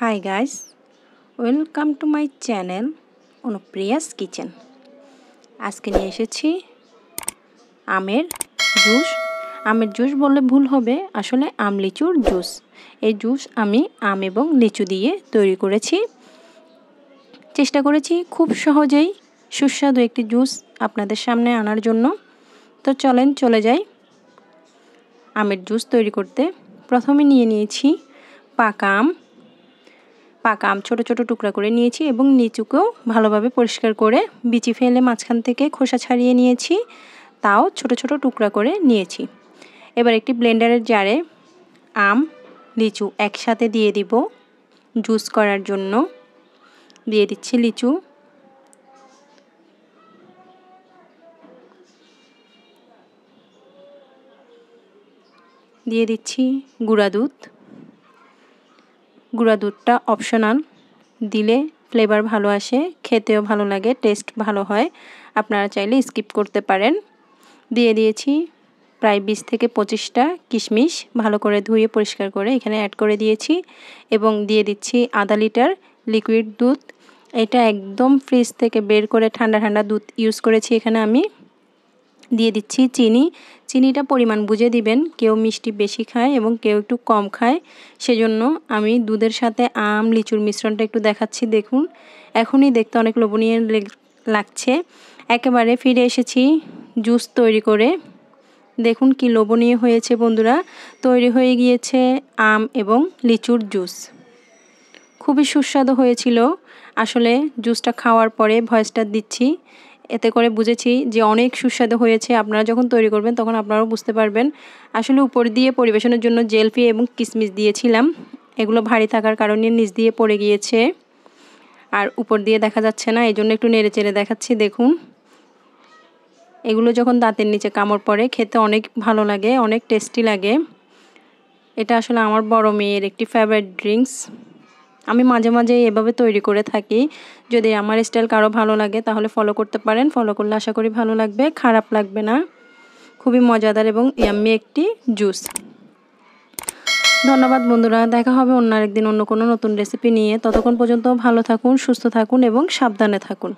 high guys welcome to my channel Anupriya's kitchen আজকে নিয়ে এসেছি আমের জুস আমের জুস বললে ভুল হবে আসলে আম লিচুর জুস এই জুস আমি আম এবং লিচু দিয়ে তৈরি করেছি চেষ্টা করেছি খুব সহজেই সুস্বাদু একটি জুস আপনাদের সামনে আনার জন্য তো চলেন চলে যাই আমের জুস তৈরি করতে প্রথমে নিয়ে নিয়েছি পাকা আম পাকা আম ছোটো ছোটো টুকরা করে নিয়েছি এবং নিচুকেও ভালোভাবে পরিষ্কার করে বিচি ফেলে মাঝখান থেকে খোসা ছাড়িয়ে নিয়েছি তাও ছোট ছোট টুকরা করে নিয়েছি এবার একটি ব্লেন্ডারের জারে আম লিচু একসাথে দিয়ে দিব জুস করার জন্য দিয়ে দিচ্ছি লিচু দিয়ে দিচ্ছি গুঁড়া দুধ গুঁড়া দুধটা অপশনাল দিলে ফ্লেভার ভালো আসে খেতেও ভালো লাগে টেস্ট ভালো হয় আপনারা চাইলে স্কিপ করতে পারেন দিয়ে দিয়েছি প্রায় বিশ থেকে পঁচিশটা কিশমিশ ভালো করে ধুয়ে পরিষ্কার করে এখানে অ্যাড করে দিয়েছি এবং দিয়ে দিচ্ছি আধা লিটার লিকুইড দুধ এটা একদম ফ্রিজ থেকে বের করে ঠান্ডা ঠান্ডা দুধ ইউজ করেছি এখানে আমি দিয়ে দিচ্ছি চিনি চিনিটা পরিমাণ বুঝে দিবেন কেউ মিষ্টি বেশি খায় এবং কেউ একটু কম খায় সেজন্য আমি দুধের সাথে আম লিচুর মিশ্রণটা একটু দেখাচ্ছি দেখুন এখনই দেখতে অনেক লোভনীয় লাগছে একেবারে ফিরে এসেছি জুস তৈরি করে দেখুন কি লোভনীয় হয়েছে বন্ধুরা তৈরি হয়ে গিয়েছে আম এবং লিচুর জুস খুবই সুস্বাদু হয়েছিল আসলে জুসটা খাওয়ার পরে ভয়েসটা দিচ্ছি এতে করে বুঝেছি যে অনেক সুস্বাদু হয়েছে আপনারা যখন তৈরি করবেন তখন আপনারাও বুঝতে পারবেন আসলে উপর দিয়ে পরিবেশনের জন্য জেলফি এবং কিসমিস দিয়েছিলাম এগুলো ভারী থাকার কারণে নিচ দিয়ে পড়ে গিয়েছে আর উপর দিয়ে দেখা যাচ্ছে না এই জন্য একটু নেড়ে চেড়ে দেখাচ্ছি দেখুন এগুলো যখন দাঁতের নিচে কামড় পড়ে খেতে অনেক ভালো লাগে অনেক টেস্টি লাগে এটা আসলে আমার বড় মেয়ের একটি ফেভারিট ড্রিঙ্কস আমি মাঝে মাঝে এভাবে তৈরি করে থাকি যদি আমার স্টাইল কারো ভালো লাগে তাহলে ফলো করতে পারেন ফলো করলে আশা করি ভালো লাগবে খারাপ লাগবে না খুবই মজাদার এবং ইয়াম্মি একটি জুস ধন্যবাদ বন্ধুরা দেখা হবে অন্য আরেকদিন অন্য কোনো নতুন রেসিপি নিয়ে ততক্ষণ পর্যন্ত ভালো থাকুন সুস্থ থাকুন এবং সাবধানে থাকুন